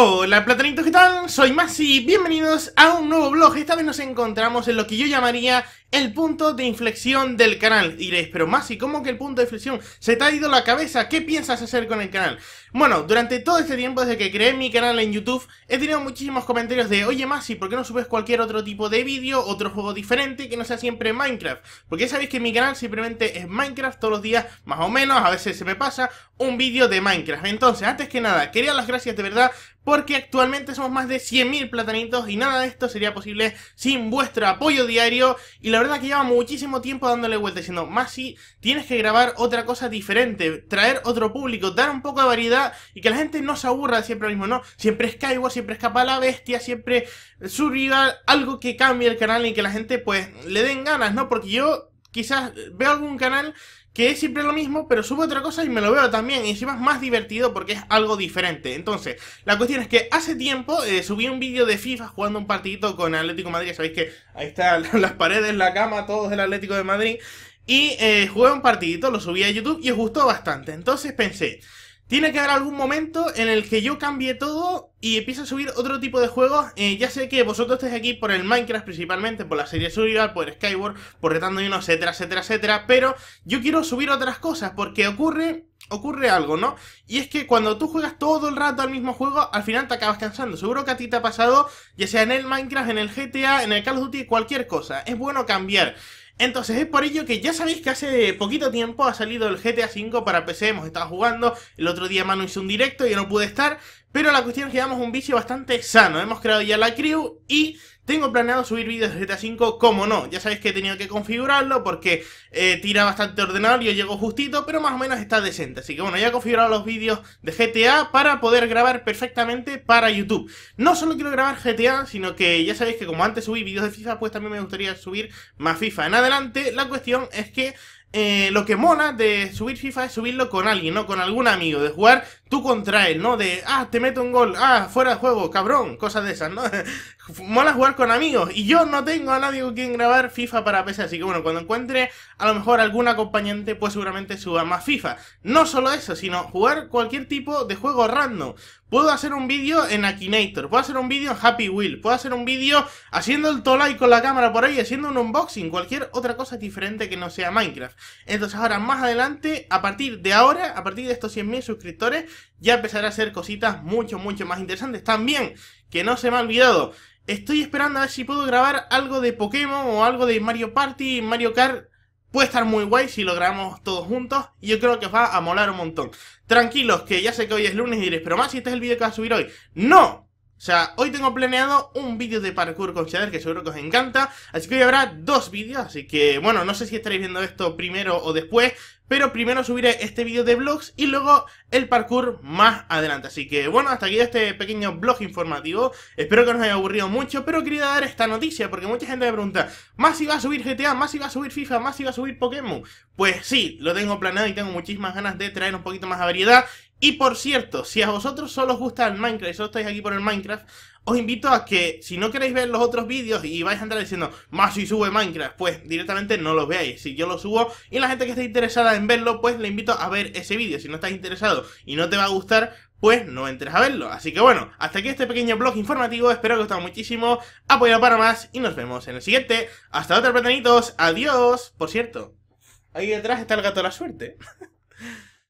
Hola platanitos, ¿qué tal? Soy Masi, bienvenidos a un nuevo vlog. Esta vez nos encontramos en lo que yo llamaría el punto de inflexión del canal. Diréis, pero Masi, cómo que el punto de inflexión? ¿Se te ha ido la cabeza? ¿Qué piensas hacer con el canal? Bueno, durante todo este tiempo, desde que creé mi canal en YouTube, he tenido muchísimos comentarios de Oye Masi, ¿por qué no subes cualquier otro tipo de vídeo, otro juego diferente que no sea siempre Minecraft? Porque ya sabéis que mi canal simplemente es Minecraft todos los días, más o menos, a veces se me pasa, un vídeo de Minecraft. Entonces, antes que nada, quería las gracias de verdad porque actualmente somos más de 100.000 platanitos y nada de esto sería posible sin vuestro apoyo diario y la la verdad que lleva muchísimo tiempo dándole vueltas diciendo, más si tienes que grabar otra cosa diferente, traer otro público, dar un poco de variedad y que la gente no se aburra siempre lo mismo, ¿no? Siempre Skyward, siempre escapa la bestia, siempre su rival, algo que cambie el canal y que la gente pues le den ganas, ¿no? Porque yo quizás eh, veo algún canal que es siempre lo mismo, pero subo otra cosa y me lo veo también. Y encima es más divertido porque es algo diferente. Entonces, la cuestión es que hace tiempo eh, subí un vídeo de FIFA jugando un partidito con Atlético Madrid. Sabéis que ahí están las paredes, la cama, todos del Atlético de Madrid. Y eh, jugué un partidito, lo subí a YouTube y os gustó bastante. Entonces pensé, tiene que haber algún momento en el que yo cambie todo y empiece a subir otro tipo de juegos. Eh, ya sé que vosotros estáis aquí por el Minecraft principalmente, por la serie Survival, por Skyward, por Retando uno, etcétera, etcétera, etcétera. Pero yo quiero subir otras cosas porque ocurre ocurre algo, ¿no? Y es que cuando tú juegas todo el rato al mismo juego, al final te acabas cansando. Seguro que a ti te ha pasado, ya sea en el Minecraft, en el GTA, en el Call of Duty, cualquier cosa. Es bueno cambiar. Entonces es por ello que ya sabéis que hace poquito tiempo ha salido el GTA V para PC, hemos estado jugando, el otro día Manu hizo un directo y yo no pude estar, pero la cuestión es que damos un vicio bastante sano, hemos creado ya la crew y tengo planeado subir vídeos de GTA V, como no, ya sabéis que he tenido que configurarlo porque eh, tira bastante y yo llego justito, pero más o menos está decente. Así que bueno, ya he configurado los vídeos de GTA para poder grabar perfectamente para YouTube. No solo quiero grabar GTA, sino que ya sabéis que como antes subí vídeos de FIFA, pues también me gustaría subir más FIFA en adelante. La cuestión es que eh, lo que mola de subir FIFA es subirlo con alguien, ¿no? Con algún amigo, de jugar tú contra él, ¿no? De, ah, te meto un gol, ah, fuera de juego, cabrón, cosas de esas, ¿no? mola jugar con amigos. Y yo no tengo a nadie con quien grabar FIFA para PC, así que bueno, cuando encuentre a lo mejor algún acompañante, pues seguramente suba más FIFA. No solo eso, sino jugar cualquier tipo de juego random. Puedo hacer un vídeo en Akinator, puedo hacer un vídeo en Happy Wheel, puedo hacer un vídeo haciendo el tolai con la cámara por ahí, haciendo un unboxing, cualquier otra cosa diferente que no sea Minecraft. Entonces ahora más adelante, a partir de ahora, a partir de estos 100.000 suscriptores, ya empezará a hacer cositas mucho, mucho más interesantes. También, que no se me ha olvidado, estoy esperando a ver si puedo grabar algo de Pokémon o algo de Mario Party, Mario Kart. Puede estar muy guay si lo grabamos todos juntos y yo creo que os va a molar un montón. Tranquilos, que ya sé que hoy es lunes y diréis, pero más si este es el vídeo que vas a subir hoy. ¡No! O sea, hoy tengo planeado un vídeo de parkour con Shader que seguro que os encanta, así que hoy habrá dos vídeos, así que bueno, no sé si estaréis viendo esto primero o después, pero primero subiré este vídeo de vlogs y luego el parkour más adelante. Así que bueno, hasta aquí este pequeño blog informativo. Espero que no os haya aburrido mucho, pero quería dar esta noticia porque mucha gente me pregunta, ¿más si va a subir GTA? ¿Más si va a subir FIFA? ¿Más si va a subir Pokémon? Pues sí, lo tengo planeado y tengo muchísimas ganas de traer un poquito más de variedad y por cierto, si a vosotros solo os gusta el Minecraft y solo estáis aquí por el Minecraft, os invito a que si no queréis ver los otros vídeos y vais a andar diciendo, más si sube Minecraft, pues directamente no los veáis. Si yo lo subo y la gente que esté interesada en verlo, pues le invito a ver ese vídeo. Si no estás interesado y no te va a gustar, pues no entres a verlo. Así que bueno, hasta aquí este pequeño blog informativo. Espero que os haya gustado muchísimo. Apoyo para más y nos vemos en el siguiente. Hasta otra, platanitos. Adiós. Por cierto, ahí detrás está el gato de la suerte.